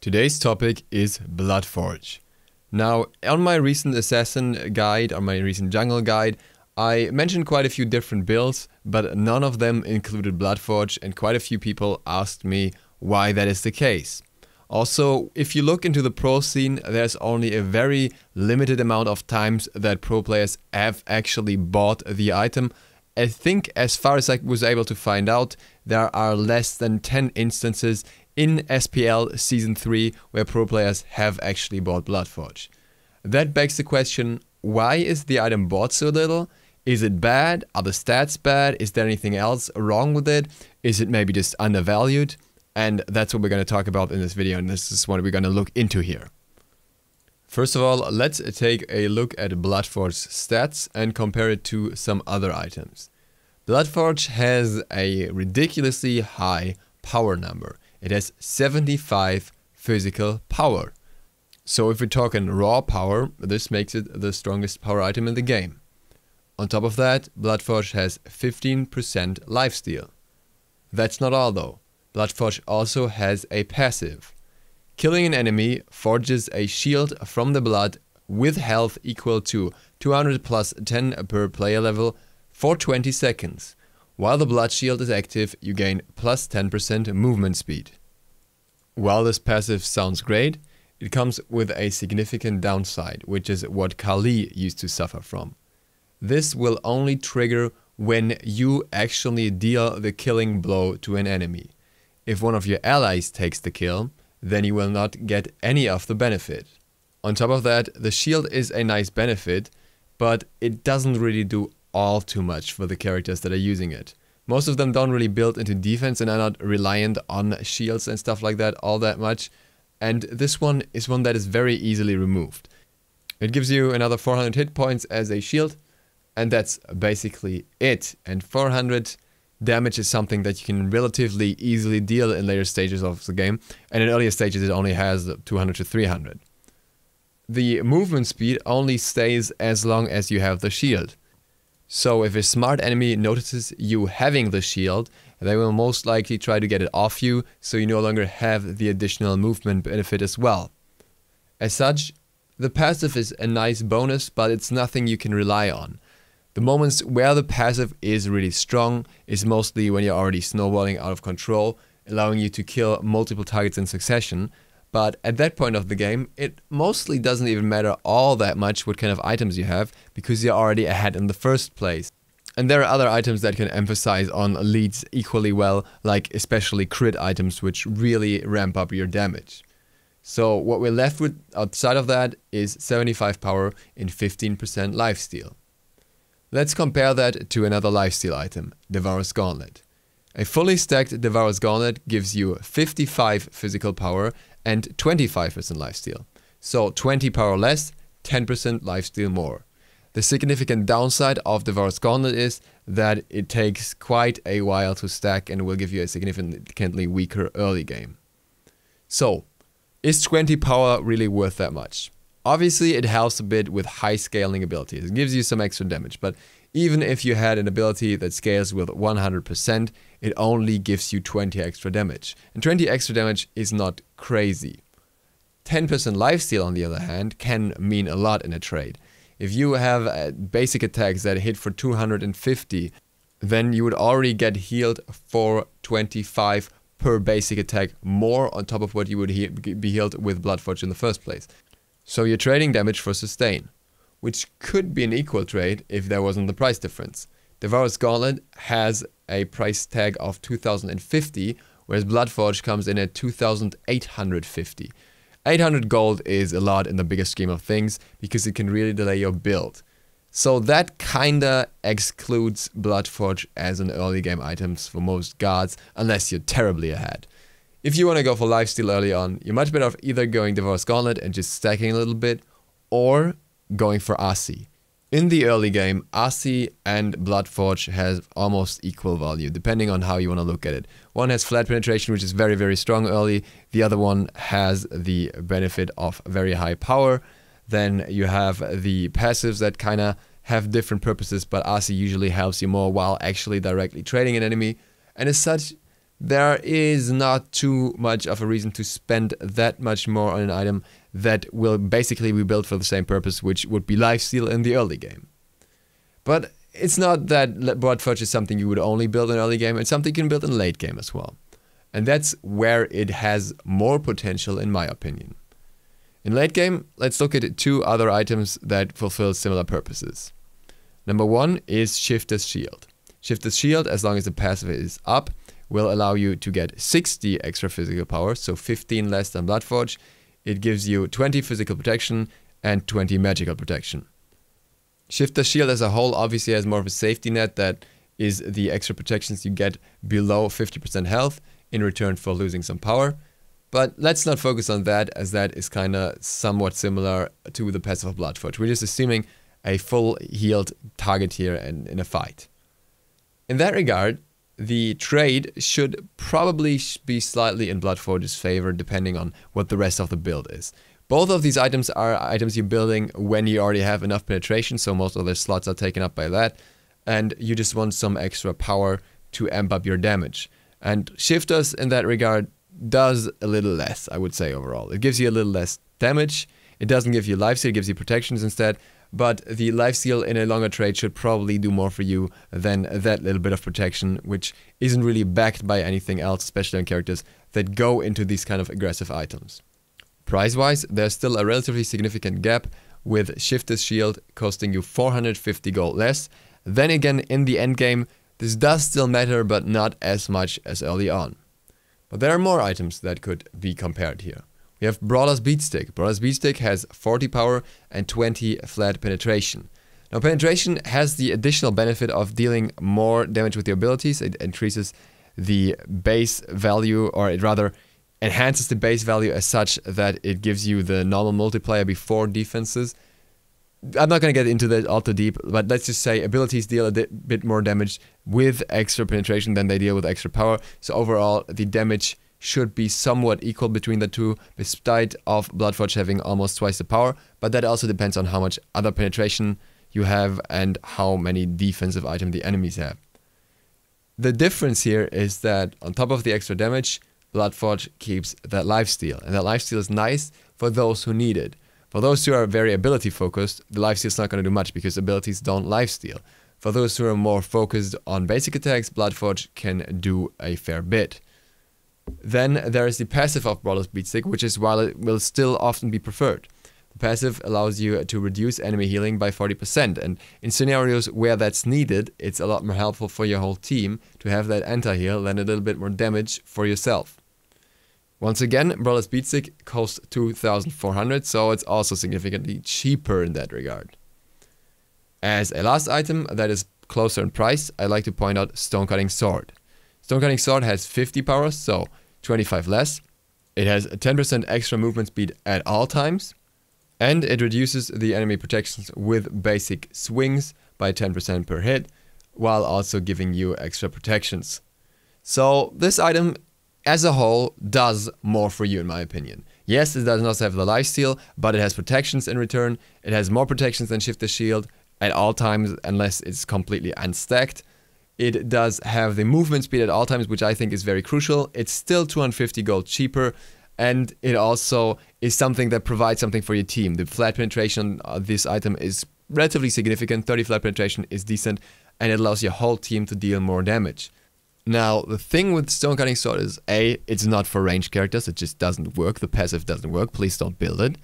Today's topic is Bloodforge. Now, on my recent Assassin guide, on my recent Jungle guide, I mentioned quite a few different builds, but none of them included Bloodforge, and quite a few people asked me why that is the case. Also, if you look into the pro scene, there's only a very limited amount of times that pro players have actually bought the item. I think, as far as I was able to find out, there are less than 10 instances in SPL Season 3 where pro players have actually bought Bloodforge. That begs the question, why is the item bought so little? Is it bad? Are the stats bad? Is there anything else wrong with it? Is it maybe just undervalued? And that's what we're going to talk about in this video and this is what we're going to look into here. First of all, let's take a look at Bloodforge's stats and compare it to some other items. Bloodforge has a ridiculously high power number it has 75 physical power. So if we talk in raw power, this makes it the strongest power item in the game. On top of that, Bloodforge has 15% lifesteal. That's not all though. Bloodforge also has a passive. Killing an enemy forges a shield from the blood with health equal to 200 plus 10 per player level for 20 seconds. While the Blood Shield is active, you gain plus 10% movement speed. While this passive sounds great, it comes with a significant downside, which is what Kali used to suffer from. This will only trigger when you actually deal the killing blow to an enemy. If one of your allies takes the kill, then you will not get any of the benefit. On top of that, the shield is a nice benefit, but it doesn't really do all too much for the characters that are using it. Most of them don't really build into defense and are not reliant on shields and stuff like that all that much. And this one is one that is very easily removed. It gives you another 400 hit points as a shield. And that's basically it. And 400 damage is something that you can relatively easily deal in later stages of the game. And in earlier stages it only has 200 to 300. The movement speed only stays as long as you have the shield. So if a smart enemy notices you having the shield, they will most likely try to get it off you, so you no longer have the additional movement benefit as well. As such, the passive is a nice bonus, but it's nothing you can rely on. The moments where the passive is really strong is mostly when you're already snowballing out of control, allowing you to kill multiple targets in succession, but at that point of the game, it mostly doesn't even matter all that much what kind of items you have, because you're already ahead in the first place. And there are other items that can emphasize on leads equally well, like especially crit items, which really ramp up your damage. So what we're left with outside of that is 75 power and 15% lifesteal. Let's compare that to another lifesteal item, Devour's Gauntlet. A fully stacked Devour's Gauntlet gives you 55 physical power and 25% lifesteal. So 20 power less, 10% lifesteal more. The significant downside of the Varus Gauntlet is that it takes quite a while to stack and will give you a significantly weaker early game. So, is 20 power really worth that much? Obviously, it helps a bit with high scaling abilities. It gives you some extra damage, but even if you had an ability that scales with 100%, it only gives you 20 extra damage. And 20 extra damage is not crazy. 10% lifesteal, on the other hand, can mean a lot in a trade. If you have uh, basic attacks that hit for 250, then you would already get healed for 25 per basic attack more on top of what you would he be healed with Blood Forge in the first place. So you're trading damage for sustain which could be an equal trade if there wasn't the price difference. Devour's Gauntlet has a price tag of 2050, whereas Bloodforge comes in at 2850. 800 gold is a lot in the bigger scheme of things because it can really delay your build. So that kinda excludes Bloodforge as an early game item for most guards, unless you're terribly ahead. If you want to go for lifesteal early on, you're much better off either going Devour's Gauntlet and just stacking a little bit, or going for RC. In the early game, RC and Bloodforge has almost equal value, depending on how you want to look at it. One has flat penetration, which is very, very strong early. The other one has the benefit of very high power. Then you have the passives that kind of have different purposes, but RC usually helps you more while actually directly trading an enemy. And as such, there is not too much of a reason to spend that much more on an item that will basically be built for the same purpose, which would be lifesteal in the early game. But it's not that broad fudge is something you would only build in early game, it's something you can build in late game as well. And that's where it has more potential in my opinion. In late game, let's look at two other items that fulfill similar purposes. Number one is Shifter's Shield. Shifter's Shield, as long as the passive is up, will allow you to get 60 extra physical power, so 15 less than Bloodforge. It gives you 20 physical protection and 20 magical protection. Shifter Shield as a whole obviously has more of a safety net that is the extra protections you get below 50% health in return for losing some power. But let's not focus on that as that is kind of somewhat similar to the passive Bloodforge. We're just assuming a full healed target here and in a fight. In that regard, the trade should probably be slightly in Blood favor depending on what the rest of the build is. Both of these items are items you're building when you already have enough penetration, so most of the slots are taken up by that, and you just want some extra power to amp up your damage. And Shifters in that regard does a little less, I would say overall. It gives you a little less damage, it doesn't give you life, so it gives you protections instead, but the life steal in a longer trade should probably do more for you than that little bit of protection, which isn't really backed by anything else, especially on characters that go into these kind of aggressive items. Price-wise, there's still a relatively significant gap, with Shifter's Shield costing you 450 gold less. Then again, in the endgame, this does still matter, but not as much as early on. But there are more items that could be compared here. We have Brawler's Beatstick. Brawler's Beatstick has 40 power and 20 flat penetration. Now penetration has the additional benefit of dealing more damage with your abilities. It increases the base value, or it rather enhances the base value as such that it gives you the normal multiplier before defenses. I'm not going to get into that all too deep, but let's just say abilities deal a bit more damage with extra penetration than they deal with extra power. So overall, the damage should be somewhat equal between the two, despite of Bloodforge having almost twice the power, but that also depends on how much other penetration you have and how many defensive item the enemies have. The difference here is that on top of the extra damage, Bloodforge keeps that lifesteal, and that lifesteal is nice for those who need it. For those who are very ability focused, the lifesteal is not going to do much because abilities don't lifesteal. For those who are more focused on basic attacks, Bloodforge can do a fair bit. Then there is the passive of Brawler's Beatstick, which is while it will still often be preferred. The passive allows you to reduce enemy healing by 40%, and in scenarios where that's needed, it's a lot more helpful for your whole team to have that anti-heal than a little bit more damage for yourself. Once again, Brawler's Beatstick costs 2400, so it's also significantly cheaper in that regard. As a last item that is closer in price, I'd like to point out Stonecutting Sword. Stonecutting Sword has 50 power, so 25 less. It has 10% extra movement speed at all times. And it reduces the enemy protections with basic swings by 10% per hit, while also giving you extra protections. So this item as a whole does more for you in my opinion. Yes, it does not have the life steal, but it has protections in return. It has more protections than Shift the Shield at all times unless it's completely unstacked. It does have the movement speed at all times, which I think is very crucial. It's still 250 gold cheaper, and it also is something that provides something for your team. The flat penetration of uh, this item is relatively significant. 30 flat penetration is decent, and it allows your whole team to deal more damage. Now, the thing with Stone Cutting Sword is A, it's not for ranged characters, it just doesn't work, the passive doesn't work, please don't build it.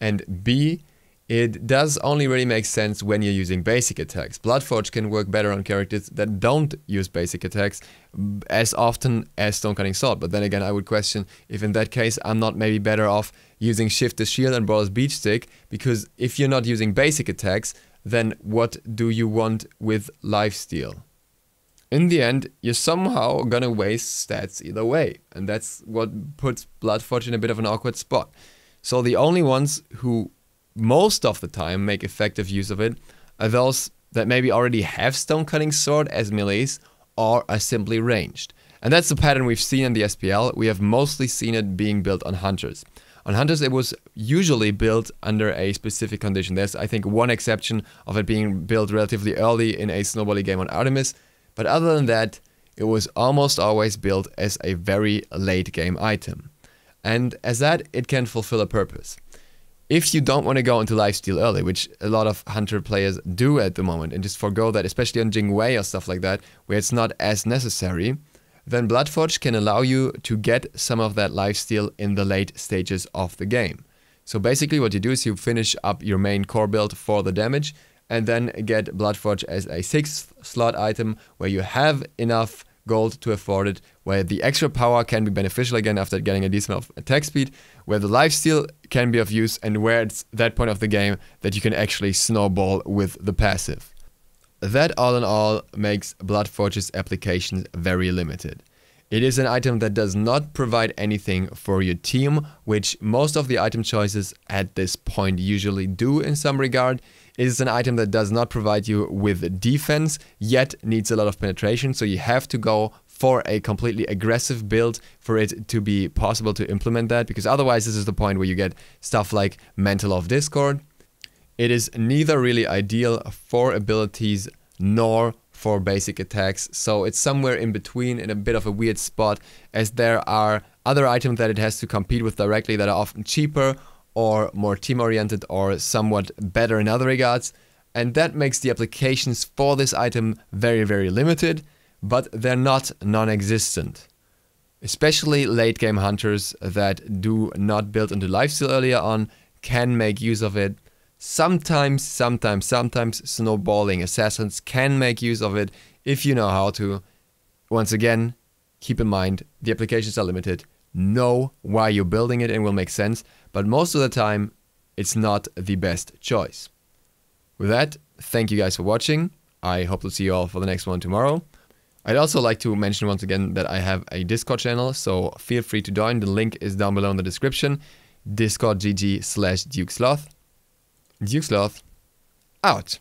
And B, it does only really make sense when you're using basic attacks. Bloodforge can work better on characters that don't use basic attacks as often as Stonecutting Sword, but then again I would question if in that case I'm not maybe better off using Shift the Shield and Brawler's Beach Stick, because if you're not using basic attacks, then what do you want with lifesteal? In the end, you're somehow gonna waste stats either way, and that's what puts Bloodforge in a bit of an awkward spot. So the only ones who most of the time make effective use of it are those that maybe already have Stonecutting Sword as melees or are simply ranged. And that's the pattern we've seen in the SPL. We have mostly seen it being built on Hunters. On Hunters, it was usually built under a specific condition. There's, I think, one exception of it being built relatively early in a snowballing game on Artemis. But other than that, it was almost always built as a very late game item. And as that, it can fulfill a purpose if you don't want to go into lifesteal early, which a lot of hunter players do at the moment and just forego that, especially on Jingwei or stuff like that, where it's not as necessary, then Bloodforge can allow you to get some of that lifesteal in the late stages of the game. So basically what you do is you finish up your main core build for the damage and then get Bloodforge as a sixth slot item where you have enough gold to afford it, where the extra power can be beneficial again after getting a decent attack speed, where the life steal can be of use, and where it's that point of the game that you can actually snowball with the passive. That all in all makes Forge's applications very limited. It is an item that does not provide anything for your team, which most of the item choices at this point usually do in some regard, is an item that does not provide you with defense, yet needs a lot of penetration, so you have to go for a completely aggressive build for it to be possible to implement that, because otherwise this is the point where you get stuff like Mantle of Discord. It is neither really ideal for abilities nor for basic attacks, so it's somewhere in between in a bit of a weird spot, as there are other items that it has to compete with directly that are often cheaper or more team oriented or somewhat better in other regards. And that makes the applications for this item very, very limited, but they're not non existent. Especially late game hunters that do not build into lifesteal earlier on can make use of it. Sometimes, sometimes, sometimes snowballing assassins can make use of it if you know how to. Once again, keep in mind the applications are limited know why you're building it and will make sense, but most of the time, it's not the best choice. With that, thank you guys for watching. I hope to see you all for the next one tomorrow. I'd also like to mention once again that I have a Discord channel, so feel free to join. The link is down below in the description. Discord.gg slash Duke Sloth. Duke Sloth out.